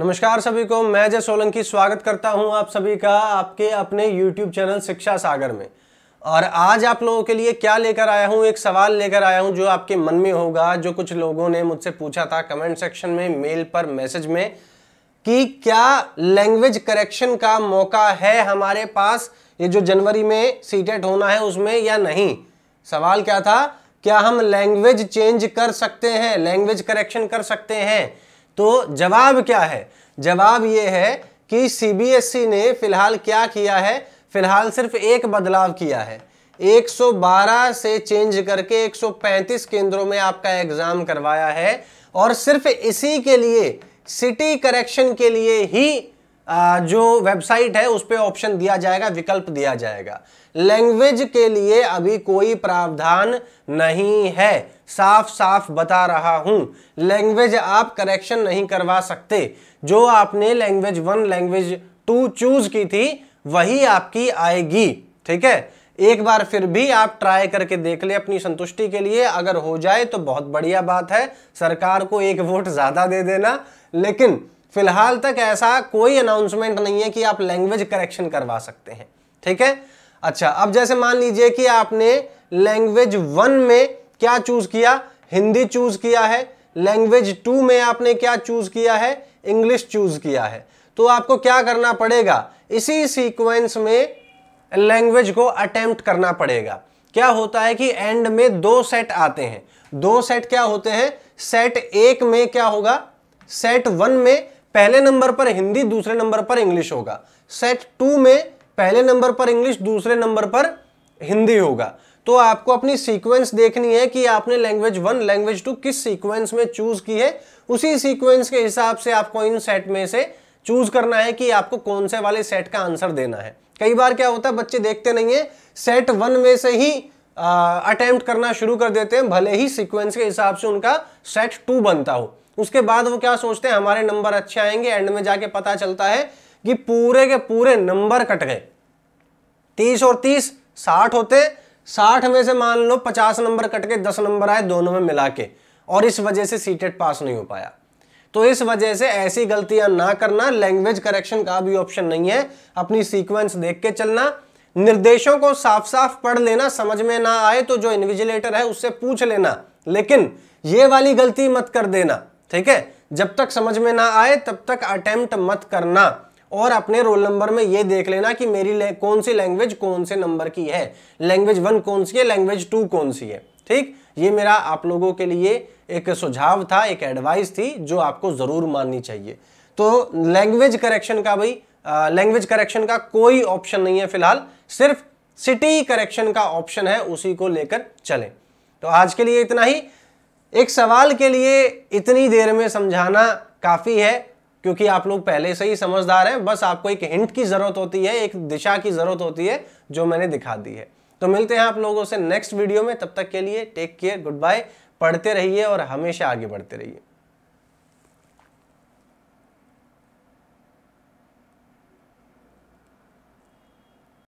नमस्कार सभी को मैं जय सोलंकी स्वागत करता हूं आप सभी का आपके अपने YouTube चैनल शिक्षा सागर में और आज आप लोगों के लिए क्या लेकर आया हूं एक सवाल लेकर आया हूं जो आपके मन में होगा जो कुछ लोगों ने मुझसे पूछा था कमेंट सेक्शन में मेल पर मैसेज में कि क्या लैंग्वेज करेक्शन का मौका है हमारे पास ये जो जनवरी में सीटेट होना है उसमें या नहीं सवाल क्या था क्या हम लैंग्वेज चेंज कर सकते हैं लैंग्वेज करेक्शन कर सकते हैं तो जवाब क्या है जवाब ये है कि सीबीएसई e ने फिलहाल क्या किया है फिलहाल सिर्फ एक बदलाव किया है 112 से चेंज करके 135 केंद्रों में आपका एग्जाम करवाया है और सिर्फ इसी के लिए सिटी करेक्शन के लिए ही जो वेबसाइट है उस पर ऑप्शन दिया जाएगा विकल्प दिया जाएगा लैंग्वेज के लिए अभी कोई प्रावधान नहीं है साफ साफ बता रहा हूं लैंग्वेज आप करेक्शन नहीं करवा सकते जो आपने language one language two choose की थी वही आपकी आएगी ठीक है एक बार फिर भी आप ट्राई करके देख ले अपनी संतुष्टि के लिए अगर हो जाए तो बहुत बढ़िया बात है सरकार को एक वोट ज्यादा दे देना लेकिन फिलहाल तक ऐसा कोई अनाउंसमेंट नहीं है कि आप लैंग्वेज करेक्शन करवा सकते हैं ठीक है अच्छा अब जैसे मान लीजिए कि आपने लैंग्वेज वन में क्या चूज किया हिंदी चूज किया है लैंग्वेज टू में आपने क्या चूज किया है इंग्लिश चूज किया है तो आपको क्या करना पड़ेगा इसी सीक्वेंस में लैंग्वेज को अटेम्प्ट करना पड़ेगा क्या होता है कि एंड में दो सेट आते हैं दो सेट क्या होते हैं सेट एक में क्या होगा सेट वन में पहले नंबर पर हिंदी दूसरे नंबर पर इंग्लिश होगा सेट टू में पहले नंबर पर इंग्लिश दूसरे नंबर पर हिंदी होगा तो आपको अपनी सीक्वेंस देखनी है कि आपने लैंग्वेज वन लैंग्वेज टू किस सीक्वेंस में चूज की है उसी सीक्वेंस के हिसाब से आपको इन सेट में से चूज करना है कि आपको कौन से वाले सेट का आंसर देना है कई बार क्या होता है बच्चे देखते नहीं है सेट वन में से ही अटेम्प्ट करना शुरू कर देते हैं भले ही सीक्वेंस के हिसाब से उनका सेट टू बनता हो उसके बाद वो क्या सोचते हैं हमारे नंबर अच्छे आएंगे एंड में जाके पता चलता है कि पूरे के पूरे नंबर कट गए तीस और तीस साठ होते साठ में से मान लो पचास नंबर कट के दस नंबर आए दोनों में मिला के और इस वजह से सीटेट पास नहीं हो पाया तो इस वजह से ऐसी गलतियां ना करना लैंग्वेज करेक्शन का भी ऑप्शन नहीं है अपनी सीक्वेंस देख के चलना निर्देशों को साफ साफ पढ़ लेना समझ में ना आए तो जो इन्विजिलेटर है उससे पूछ लेना लेकिन ये वाली गलती मत कर देना ठीक है जब तक समझ में ना आए तब तक अटेम्प्ट मत करना और अपने रोल नंबर में ये देख लेना कि मेरी कौन सी लैंग्वेज कौन से नंबर की है लैंग्वेज वन कौन सी है लैंग्वेज टू कौन सी है ठीक ये मेरा आप लोगों के लिए एक सुझाव था एक एडवाइस थी जो आपको ज़रूर माननी चाहिए तो लैंग्वेज करेक्शन का भाई लैंग्वेज करेक्शन का कोई ऑप्शन नहीं है फिलहाल सिर्फ सिटी करेक्शन का ऑप्शन है उसी को लेकर चलें तो आज के लिए इतना ही एक सवाल के लिए इतनी देर में समझाना काफ़ी है क्योंकि आप लोग पहले से ही समझदार हैं बस आपको एक हिंट की ज़रूरत होती है एक दिशा की ज़रूरत होती है जो मैंने दिखा दी है तो मिलते हैं आप लोगों से नेक्स्ट वीडियो में तब तक के लिए टेक केयर गुड बाय पढ़ते रहिए और हमेशा आगे बढ़ते रहिए